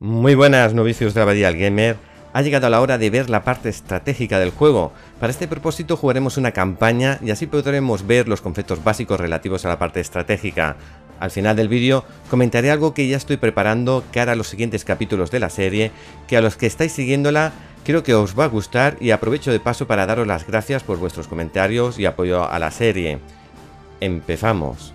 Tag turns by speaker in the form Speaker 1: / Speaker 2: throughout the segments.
Speaker 1: Muy buenas novicios de Abadía Gamer. Ha llegado la hora de ver la parte estratégica del juego. Para este propósito jugaremos una campaña y así podremos ver los conceptos básicos relativos a la parte estratégica. Al final del vídeo comentaré algo que ya estoy preparando cara a los siguientes capítulos de la serie, que a los que estáis siguiéndola creo que os va a gustar y aprovecho de paso para daros las gracias por vuestros comentarios y apoyo a la serie. Empezamos.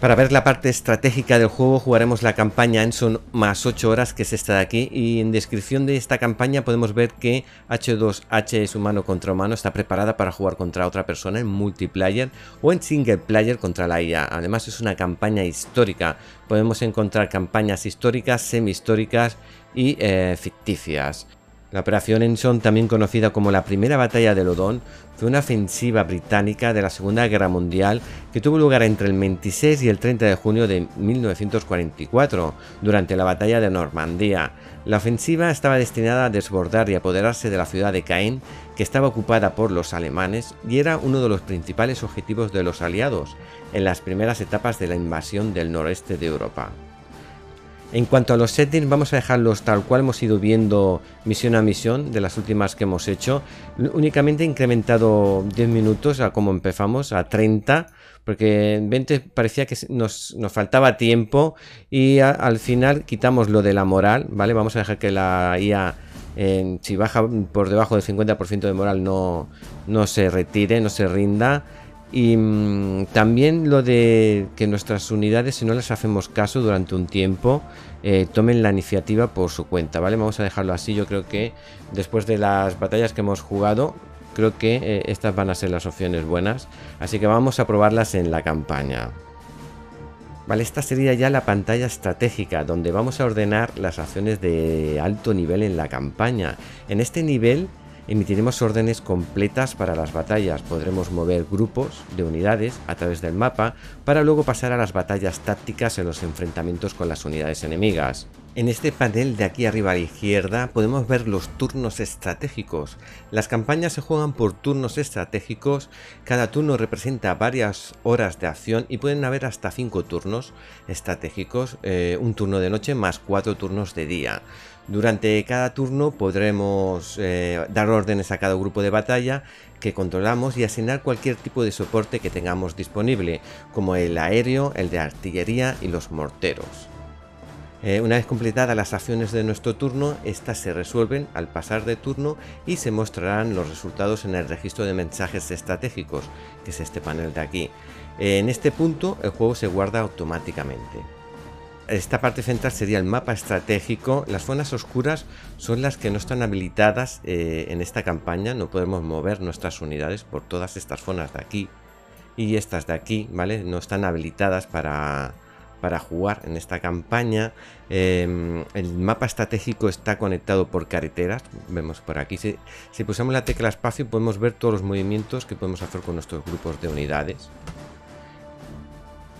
Speaker 1: Para ver la parte estratégica del juego jugaremos la campaña en son más 8 horas que es esta de aquí y en descripción de esta campaña podemos ver que H2H es humano contra humano, está preparada para jugar contra otra persona en multiplayer o en single player contra la IA. Además es una campaña histórica, podemos encontrar campañas históricas, semi-históricas y eh, ficticias. La Operación Enson, también conocida como la Primera Batalla de Lodón, fue una ofensiva británica de la Segunda Guerra Mundial que tuvo lugar entre el 26 y el 30 de junio de 1944, durante la Batalla de Normandía. La ofensiva estaba destinada a desbordar y apoderarse de la ciudad de Caen, que estaba ocupada por los alemanes y era uno de los principales objetivos de los aliados en las primeras etapas de la invasión del noreste de Europa. En cuanto a los settings, vamos a dejarlos tal cual hemos ido viendo misión a misión de las últimas que hemos hecho. Únicamente he incrementado 10 minutos a como empezamos, a 30, porque en 20 parecía que nos, faltaba tiempo y al final quitamos lo de la moral, ¿vale? Vamos a dejar que la IA, si baja por debajo del 50% de moral, no, no se retire, no se rinda y mm, también lo de que nuestras unidades, si no les hacemos caso durante un tiempo, eh, tomen la iniciativa por su cuenta, ¿vale? Vamos a dejarlo así, yo creo que después de las batallas que hemos jugado, creo que eh, estas van a ser las opciones buenas, así que vamos a probarlas en la campaña. Vale, esta sería ya la pantalla estratégica, donde vamos a ordenar las acciones de alto nivel en la campaña. En este nivel Emitiremos órdenes completas para las batallas, podremos mover grupos de unidades a través del mapa para luego pasar a las batallas tácticas en los enfrentamientos con las unidades enemigas. En este panel de aquí arriba a la izquierda podemos ver los turnos estratégicos. Las campañas se juegan por turnos estratégicos, cada turno representa varias horas de acción y pueden haber hasta 5 turnos estratégicos, eh, un turno de noche más 4 turnos de día. Durante cada turno podremos eh, dar órdenes a cada grupo de batalla que controlamos y asignar cualquier tipo de soporte que tengamos disponible, como el aéreo, el de artillería y los morteros. Eh, una vez completadas las acciones de nuestro turno, estas se resuelven al pasar de turno y se mostrarán los resultados en el registro de mensajes estratégicos, que es este panel de aquí. En este punto el juego se guarda automáticamente esta parte central sería el mapa estratégico. Las zonas oscuras son las que no están habilitadas eh, en esta campaña. No podemos mover nuestras unidades por todas estas zonas de aquí y estas de aquí, ¿vale? No están habilitadas para, jugar en esta campaña. Em, el mapa estratégico está conectado por carreteras. Vemos por aquí. si pulsamos la tecla espacio podemos ver todos los movimientos que podemos hacer con nuestros grupos de unidades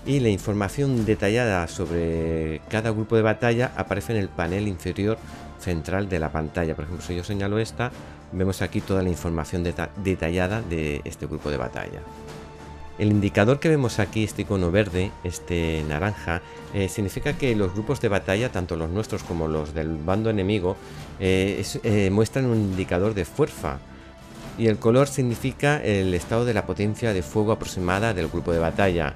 Speaker 1: y la información detallada sobre cada grupo de batalla aparece en el panel inferior central de la pantalla. Por ejemplo, si yo señalo esta, vemos aquí toda la información detallada de este grupo de batalla. El indicador que vemos aquí, este icono verde, este naranja, eh, significa que los grupos de batalla, tanto los nuestros como los del bando enemigo, eh, eh, muestran un indicador de fuerza. Y el color significa el estado de la potencia de fuego aproximada del grupo de batalla.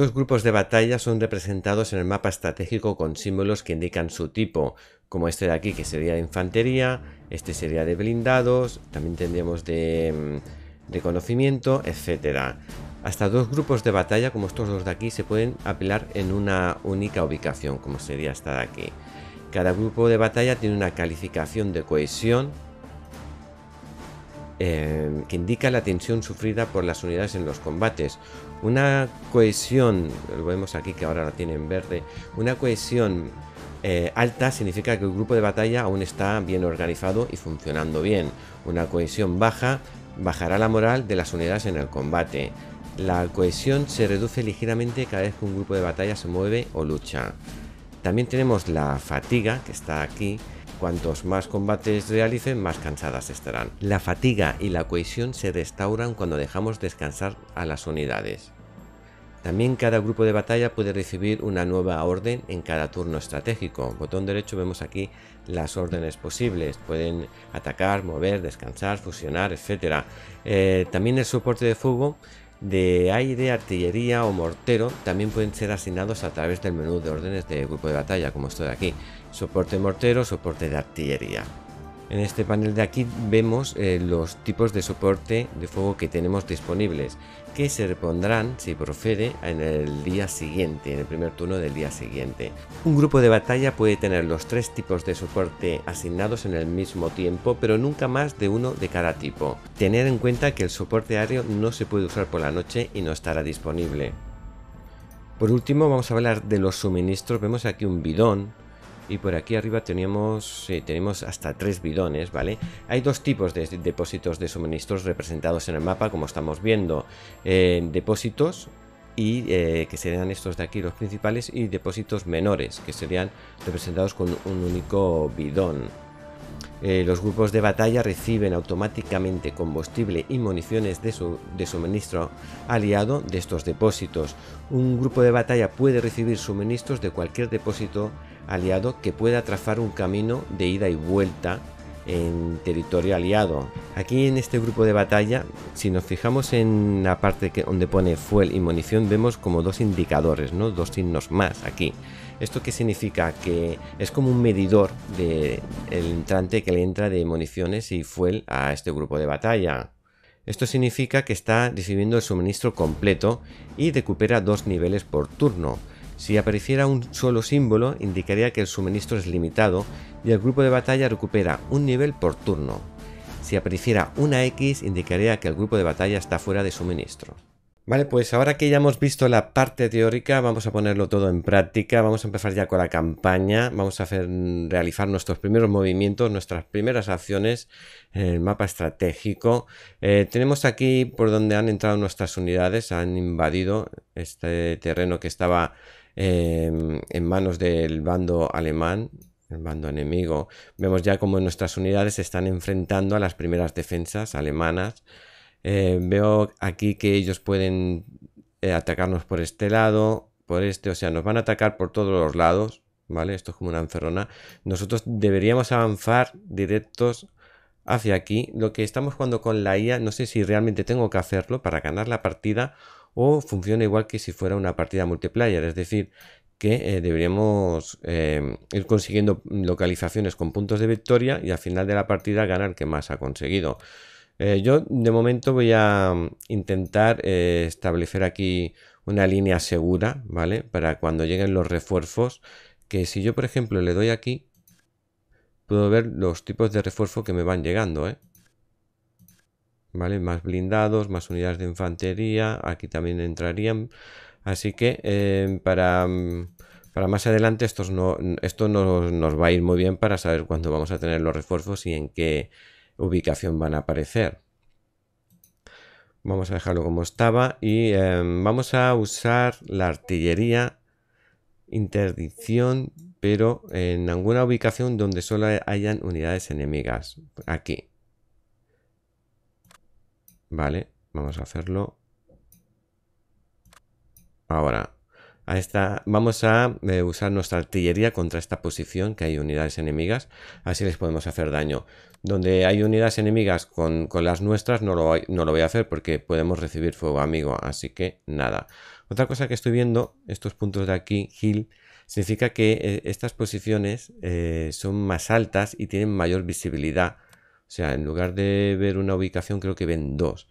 Speaker 1: Estos grupos de batalla son representados en el mapa estratégico con símbolos que indican su tipo, como este de aquí que sería de infantería, este sería de blindados, también tendríamos de reconocimiento, mm, etc. Hasta dos grupos de batalla como estos dos de aquí se pueden apilar en una única ubicación, como sería esta de aquí. Cada grupo de batalla tiene una calificación de cohesión eh, que indica la tensión sufrida por las unidades en los combates, una cohesión, lo vemos aquí que ahora la tiene verde, una cohesión eh, alta significa que el grupo de batalla aún está bien organizado y funcionando bien. Una cohesión baja bajará la moral de las unidades en el combate. La cohesión se reduce ligeramente cada vez que un grupo de batalla se mueve o lucha. También tenemos la fatiga, que está aquí, Cuantos más combates realicen, más cansadas estarán. La fatiga y la cohesión se restauran cuando dejamos descansar a las unidades. También cada grupo de batalla puede recibir una nueva orden en cada turno estratégico. Botón derecho vemos aquí las órdenes posibles. Pueden atacar, mover, descansar, fusionar, etc. Eh, también el soporte de fuego de aire, artillería o mortero también pueden ser asignados a través del menú de órdenes de grupo de batalla, como esto de aquí soporte mortero, soporte de artillería. En este panel de aquí vemos eh, los tipos de soporte de fuego que tenemos disponibles, que se repondrán, si profere, en el día siguiente, en el primer turno del día siguiente. Un grupo de batalla puede tener los tres tipos de soporte asignados en el mismo tiempo, pero nunca más de uno de cada tipo. Tener en cuenta que el soporte aéreo no se puede usar por la noche y no estará disponible. Por último vamos a hablar de los suministros, vemos aquí un bidón, y por aquí arriba tenemos, tenemos hasta tres bidones, ¿vale? Hay dos tipos de depósitos de suministros representados en el mapa, como estamos viendo, eh, depósitos y eh, que serían estos de aquí los principales y depósitos menores, que serían representados con un único bidón. Eh, los grupos de batalla reciben automáticamente combustible y municiones de, de, suministro aliado de estos depósitos. Un grupo de batalla puede recibir suministros de cualquier depósito aliado que pueda trazar un camino de ida y vuelta en territorio aliado. Aquí en este grupo de batalla, si nos fijamos en la parte donde pone fuel y munición, vemos como dos indicadores, ¿no? dos signos más aquí. ¿Esto qué significa? Que es como un medidor del entrante que le entra de municiones y fuel a este grupo de batalla. Esto significa que está recibiendo el suministro completo y recupera dos niveles por turno. Si apareciera un solo símbolo, indicaría que el suministro es limitado y el grupo de batalla recupera un nivel por turno. Si apareciera una X, indicaría que el grupo de batalla está fuera de suministro. Vale, pues ahora que ya hemos visto la parte teórica, vamos a ponerlo todo en práctica, vamos a empezar ya con la campaña, vamos a hacer, realizar nuestros primeros movimientos, nuestras primeras acciones en el mapa estratégico. Eh, tenemos aquí por donde han entrado nuestras unidades, han invadido este terreno que estaba Em, en manos del bando alemán, el bando enemigo. Vemos ya como nuestras unidades se están enfrentando a las primeras defensas alemanas. Eh, veo aquí que ellos pueden eh, atacarnos por este lado, por este, o sea, nos van a atacar por todos los lados, ¿vale? Esto es como una enferrona. Nosotros deberíamos avanzar directos hacia aquí. Lo que estamos jugando con la IA, no sé si realmente tengo que hacerlo para ganar la partida o funciona igual que si fuera una partida multiplayer, es decir, que eh, deberíamos em, ir consiguiendo localizaciones con puntos de victoria y al final de la partida ganar que más ha conseguido. Eh, yo de momento voy a mm, intentar eh, establecer aquí una línea segura, ¿vale? Para cuando lleguen los refuerzos, que si yo por ejemplo le doy aquí, puedo ver los tipos de refuerzo que me van llegando, ¿eh? Más blindados, más unidades de infantería, aquí también entrarían. Así que eh, para, mm, para, más adelante estos no, esto nos, va a ir muy bien para saber cuándo vamos a tener los refuerzos y en qué ubicación van a aparecer. Vamos a dejarlo como estaba y em, vamos a usar la artillería interdicción pero en alguna ubicación donde solo hayan unidades enemigas aquí Vale, vamos a hacerlo. Ahora, a esta, vamos a eh, usar nuestra artillería contra esta posición que hay unidades enemigas, así les podemos hacer daño. Donde hay unidades enemigas con, con las nuestras no lo, no lo voy a hacer porque podemos recibir fuego amigo, así que nada. Otra cosa que estoy viendo, estos puntos de aquí, Hill, significa que eh, estas posiciones eh, son más altas y tienen mayor visibilidad o sea, en lugar de ver una ubicación, creo que ven dos.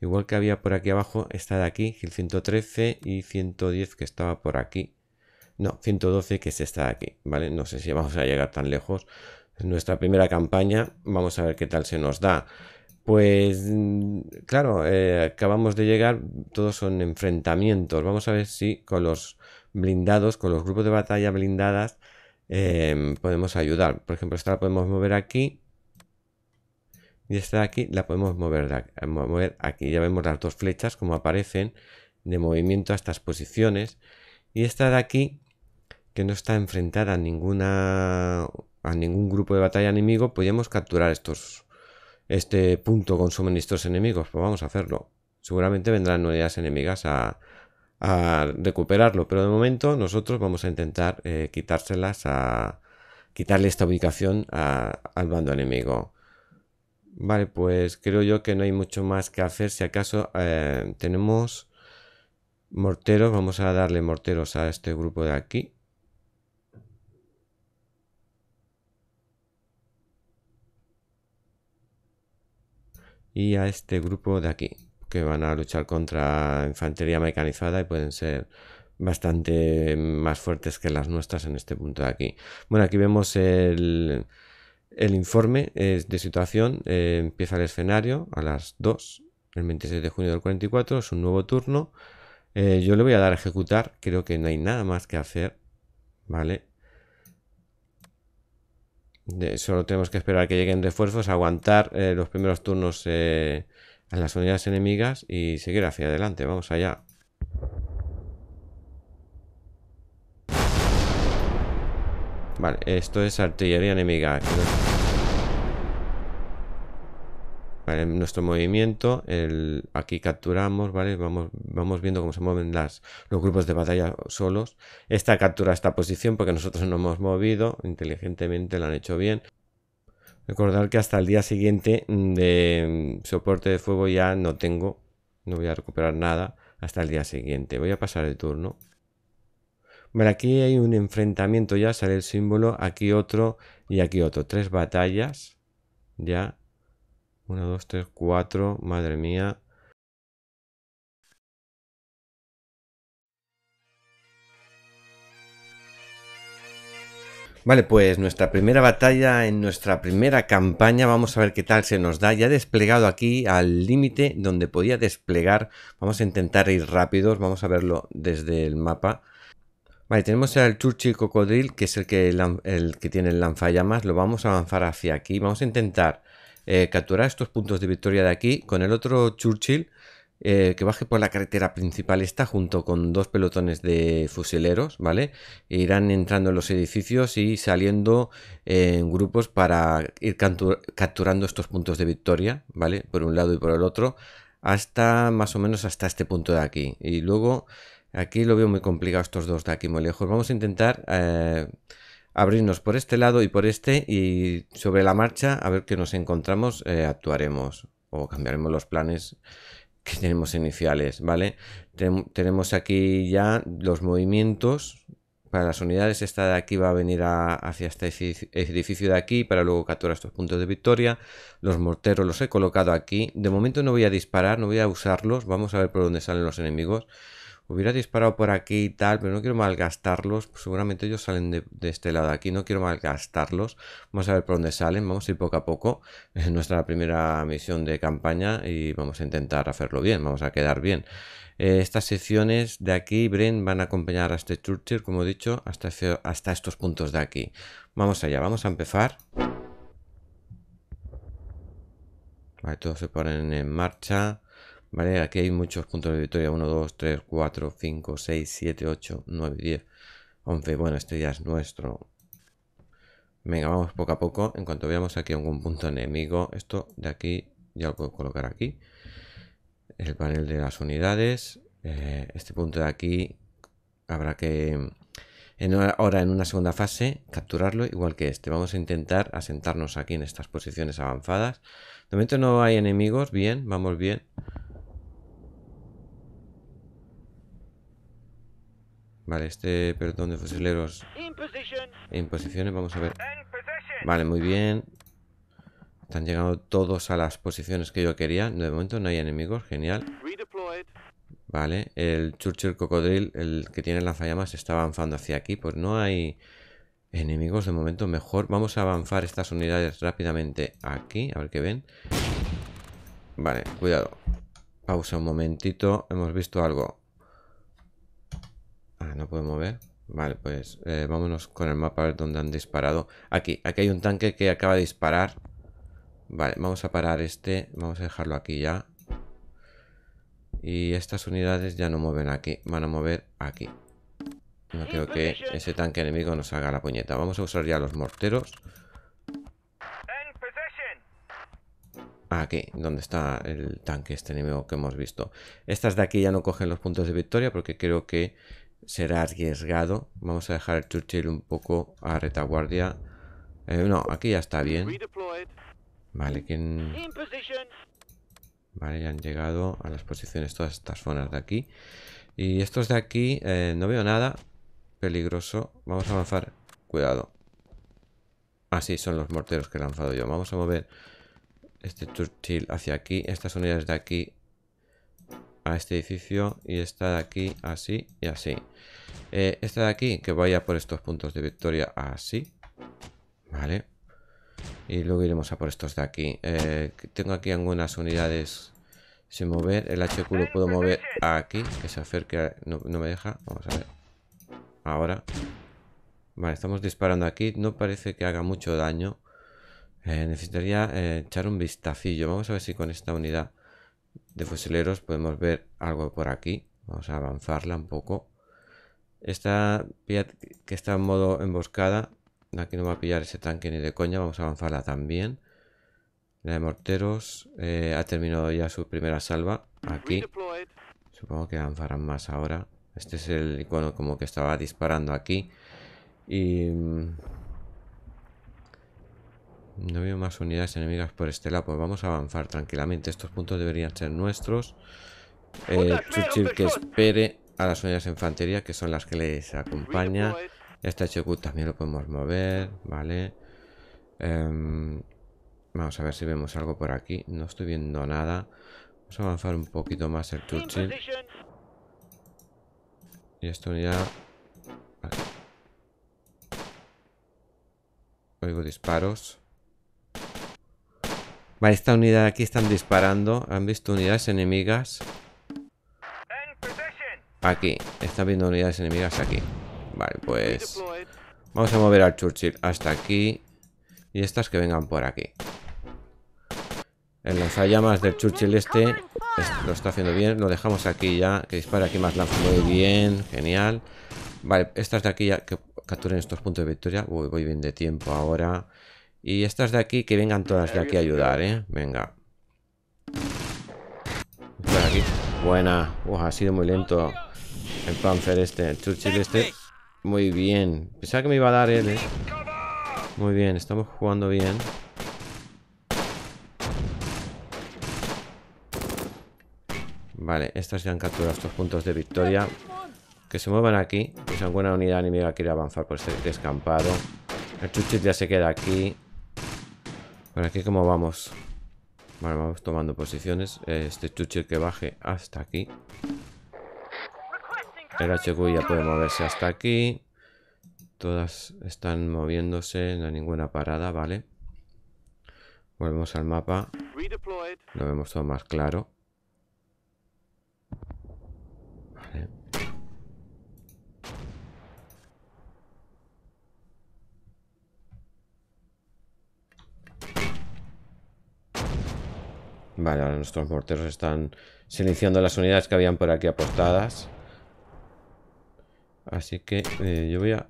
Speaker 1: Igual que había por aquí abajo, está de aquí, el 113 y 110 que estaba por aquí. No, 112 que es esta de aquí, ¿vale? No sé si vamos a llegar tan lejos. Es nuestra primera campaña, vamos a ver qué tal se nos da. Pues mm, claro, eh, acabamos de llegar, todos son enfrentamientos. Vamos a ver si con los blindados, con los grupos de batalla blindadas, eh, podemos ayudar. Por ejemplo, esta la podemos mover aquí y esta de aquí la podemos mover, aquí. Ya vemos las dos flechas como aparecen de movimiento a estas posiciones. Y esta de aquí, que no está enfrentada a ninguna a ningún grupo de batalla enemigo, podríamos capturar estos este punto con suministros enemigos. Pues vamos a hacerlo. Seguramente vendrán nuevas enemigas a, recuperarlo, pero de momento nosotros vamos a intentar eh, quitárselas a quitarle esta ubicación al bando enemigo. Vale, pues creo yo que no hay mucho más que hacer. Si acaso eh, tenemos morteros, vamos a darle morteros a este grupo de aquí. Y a este grupo de aquí, que van a luchar contra infantería mecanizada y pueden ser bastante más fuertes que las nuestras en este punto de aquí. Bueno, aquí vemos el el informe es eh, de situación eh, empieza el escenario a las 2, el 26 de junio del 44, es un nuevo turno. Eh, yo le voy a dar a ejecutar, creo que no hay nada más que hacer, ¿vale? solo tenemos que esperar que lleguen refuerzos, aguantar los primeros turnos a las unidades enemigas y seguir hacia adelante, vamos allá. Vale, esto es artillería enemiga. Vale, nuestro movimiento, aquí capturamos, ¿vale? Vamos, viendo cómo se mueven los grupos de batalla solos. Esta captura esta posición porque nosotros no hemos movido, inteligentemente lo han hecho bien. Recordar que hasta el día siguiente de soporte de fuego ya no tengo, no voy a recuperar nada hasta el día siguiente. Voy a pasar el turno. Vale, aquí hay un enfrentamiento ya, sale el símbolo, aquí otro y aquí otro. Tres batallas, ya. Uno, dos, tres, cuatro, madre mía. Vale, pues nuestra primera batalla en nuestra primera campaña, vamos a ver qué tal se nos da. Ya desplegado aquí al límite donde podía desplegar. Vamos a intentar ir rápidos, vamos a verlo desde el mapa. Vale, tenemos el Churchill Cocodril, que es el que, el que tiene el lanzallamas. Lo vamos a avanzar hacia aquí. Vamos a intentar eh, capturar estos puntos de victoria de aquí con el otro Churchill eh, que baje por la carretera principal esta junto con dos pelotones de fusileros, ¿vale? irán entrando en los edificios y saliendo en grupos para ir capturando estos puntos de victoria, ¿vale? Por un lado y por el otro, hasta más o menos hasta este punto de aquí. Y luego Aquí lo veo muy complicado estos dos de aquí muy lejos. Vamos a intentar eh, abrirnos por este lado y por este y sobre la marcha a ver qué nos encontramos eh, actuaremos o cambiaremos los planes que tenemos iniciales, ¿vale? tenemos aquí ya los movimientos para las unidades. Esta de aquí va a venir hacia este edificio de aquí para luego capturar estos puntos de victoria. Los morteros los he colocado aquí. De momento no voy a disparar, no voy a usarlos. Vamos a ver por dónde salen los enemigos hubiera disparado por aquí y tal, pero no quiero malgastarlos. Pues seguramente ellos salen de, este lado aquí, no quiero malgastarlos. Vamos a ver por dónde salen, vamos a ir poco a poco. Es nuestra primera misión de campaña y vamos a intentar hacerlo bien, vamos a quedar bien. Eh, estas secciones de aquí, Bren, van a acompañar a este Churchill, como he dicho, hasta, este, hasta estos puntos de aquí. Vamos allá, vamos a empezar. todos se ponen en marcha. ¿Vale? Aquí hay muchos puntos de victoria. 1, 2, 3, 4, 5, 6, 7, 8, 9, 10, 11. Bueno, este ya es nuestro. Venga, vamos poco a poco. En cuanto veamos aquí algún punto enemigo, esto de aquí ya lo puedo colocar aquí. El panel de las unidades. Eh, este punto de aquí habrá que... ahora en una segunda fase capturarlo igual que este. Vamos a intentar asentarnos aquí en estas posiciones avanzadas. De momento no hay enemigos. Bien, vamos bien. Vale, este pelotón de fusileros en posiciones, vamos a ver. Vale, muy bien. Están llegando todos a las posiciones que yo quería. De momento no hay enemigos, genial. Vale, el Churchill Cocodril, el que tiene lanzallamas está avanzando hacia aquí. Pues no hay enemigos de momento, mejor. Vamos a avanzar estas unidades rápidamente aquí, a ver qué ven. Vale, cuidado. Pausa un momentito, hemos visto algo. Ah, no puedo mover. Vale, pues eh, vámonos con el mapa a ver dónde han disparado. Aquí, aquí hay un tanque que acaba de disparar. Vale, vamos a parar este. Vamos a dejarlo aquí ya. Y estas unidades ya no mueven aquí. Van a mover aquí. No creo que ese tanque enemigo nos haga la puñeta. Vamos a usar ya los morteros. Aquí, donde está el tanque este enemigo que hemos visto. Estas de aquí ya no cogen los puntos de victoria porque creo que será arriesgado. Vamos a dejar el Churchill un poco a retaguardia. Eh, no, aquí ya está bien. Vale, Vale, ya han llegado a las posiciones todas estas zonas de aquí. Y estos de aquí, eh, no veo nada peligroso. Vamos a avanzar. Cuidado. Así ah, son los morteros que he lanzado yo. Vamos a mover este Churchill hacia aquí. Estas unidades de aquí a este edificio y esta de aquí así y así. Eh, esta de aquí que vaya por estos puntos de victoria así. Vale. Y luego iremos a por estos de aquí. Eh, tengo aquí algunas unidades sin mover. El HQ lo puedo mover aquí, que se acerque. No, me deja. Vamos a ver. Ahora. Vale, estamos disparando aquí. No parece que haga mucho daño. Eh, necesitaría echar un vistacillo. Vamos a ver si con esta unidad de fusileros podemos ver algo por aquí. Vamos a avanzarla un poco. Esta que está en modo emboscada, aquí no va a pillar ese tanque ni de coña, vamos a avanzarla también. La de morteros eh, ha terminado ya su primera salva aquí. Supongo que avanzarán más ahora. Este es el icono como que estaba disparando aquí. Y mm, no veo más unidades enemigas por este lado Pues vamos a avanzar tranquilamente. Estos puntos deberían ser nuestros. Eh, Chuchil que espere a las unidades de infantería, que son las que les acompaña. Pues. Este HQ también lo podemos mover, ¿vale? Em, vamos a ver si vemos algo por aquí. No estoy viendo nada. Vamos a avanzar un poquito más el Chuchil Y esta unidad... Oigo disparos. Vale, esta unidad aquí están disparando. ¿Han visto unidades enemigas? Aquí. Está viendo unidades enemigas aquí. Vale, pues... Vamos a mover al Churchill hasta aquí. Y estas que vengan por aquí. El lanzallamas del Churchill este lo está haciendo bien. Lo dejamos aquí ya. Que dispara aquí más lanza. Muy bien. Genial. Vale, estas de aquí ya que capturen estos puntos de victoria. voy bien de tiempo ahora. Y estas de aquí, que vengan todas de aquí a ayudar, ¿eh? Venga. Buena. ha sido muy lento. El Panzer este, el Churchill este. Muy bien. Pensaba que me iba a dar él, ¿eh? Muy bien, estamos jugando bien. Vale, estas ya han capturado estos puntos de victoria. Que se muevan aquí. Pues alguna unidad enemiga quiere avanzar por este descampado. El Churchill ya se queda aquí. Por aquí como vamos. vamos tomando posiciones. Este chuche que baje hasta aquí. El HQ ya puede moverse hasta aquí. Todas están moviéndose, no hay ninguna parada, ¿vale? Volvemos al mapa. Lo vemos todo más claro. Vale, ahora nuestros morteros están silenciando las unidades que habían por aquí apostadas. Así que eh, yo voy a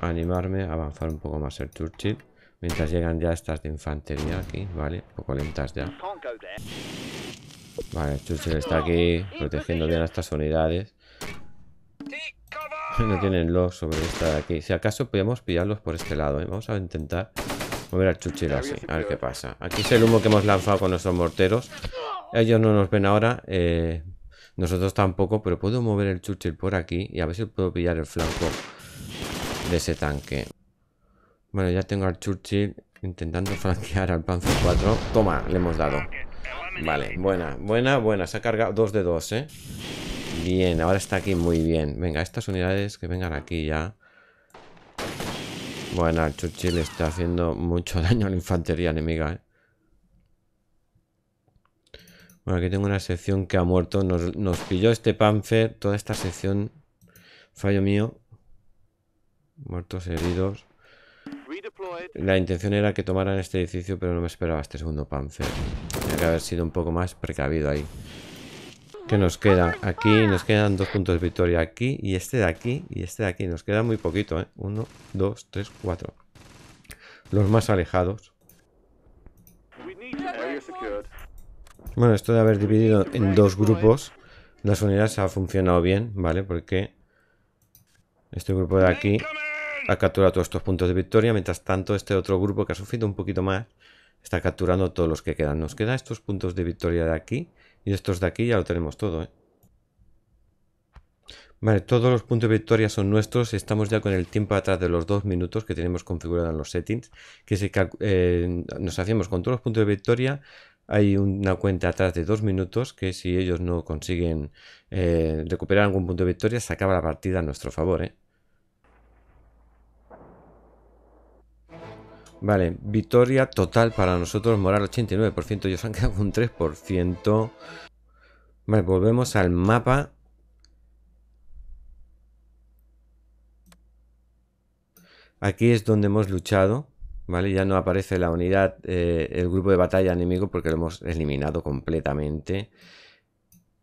Speaker 1: animarme a avanzar un poco más el Churchill. Mientras llegan ya estas de infantería aquí, ¿vale? Un poco lentas ya. Vale, Churchill está aquí protegiendo bien a estas unidades. No tienen los sobre esta de aquí. Si acaso podemos pillarlos por este lado, ¿eh? Vamos a intentar Mover al Churchill así, a ver qué pasa. Aquí es el humo que hemos lanzado con nuestros morteros. Ellos no nos ven ahora. Eh, nosotros tampoco, pero puedo mover el Churchill por aquí y a ver si puedo pillar el flanco de ese tanque. Bueno, ya tengo al Churchill intentando flanquear al Panzer 4. Toma, le hemos dado. Vale, buena, buena, buena. Se ha cargado dos de dos, ¿eh? Bien, ahora está aquí muy bien. Venga, estas unidades que vengan aquí ya. Bueno, el Churchill está haciendo mucho daño a la infantería enemiga, ¿eh? Bueno, aquí tengo una sección que ha muerto. Nos, pilló este Panzer. Toda esta sección. Fallo mío. Muertos, heridos. La intención era que tomaran este edificio, pero no me esperaba este segundo Panzer. Tendría que haber sido un poco más precavido ahí que nos queda aquí, nos quedan dos puntos de victoria aquí y este de aquí y este de aquí. Nos queda muy poquito, ¿eh? Uno, dos, tres, cuatro. Los más alejados. Bueno, esto de haber dividido en dos grupos las unidades ha funcionado bien, ¿vale? Porque este grupo de aquí ha capturado todos estos puntos de victoria, mientras tanto este otro grupo que ha sufrido un poquito más está capturando todos los que quedan. Nos quedan estos puntos de victoria de aquí y estos de aquí ya lo tenemos todo, ¿eh? Vale, todos los puntos de victoria son nuestros. Estamos ya con el tiempo atrás de los dos minutos que tenemos configurado en los settings. Que eh, nos hacemos con todos los puntos de victoria, hay una cuenta atrás de dos minutos que si ellos no consiguen eh, recuperar algún punto de victoria, se acaba la partida a nuestro favor. ¿eh? Vale, victoria total para nosotros, moral 89%, ellos han quedado un 3%. Vale, volvemos al mapa. Aquí es donde hemos luchado, ¿vale? Ya no aparece la unidad, eh, el grupo de batalla enemigo porque lo hemos eliminado completamente.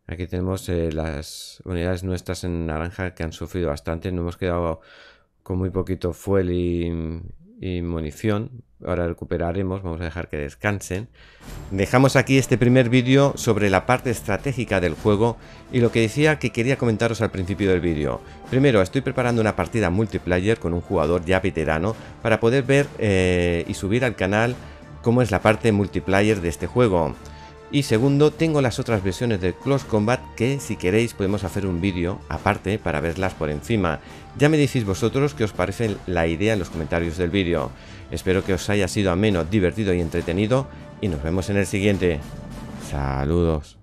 Speaker 1: Aquí tenemos eh, las unidades nuestras en naranja que han sufrido bastante. No hemos quedado con muy poquito fuel y, y munición. Ahora recuperaremos, vamos a dejar que descansen. Dejamos aquí este primer vídeo sobre la parte estratégica del juego y lo que decía que quería comentaros al principio del vídeo. Primero, estoy preparando una partida multiplayer con un jugador ya veterano para poder ver eh, y subir al canal cómo es la parte multiplayer de este juego. Y segundo, tengo las otras versiones de Close Combat que si queréis podemos hacer un vídeo aparte para verlas por encima. Ya me decís vosotros qué os parece la idea en los comentarios del vídeo. Espero que os haya sido ameno, divertido y entretenido y nos vemos en el siguiente. Saludos.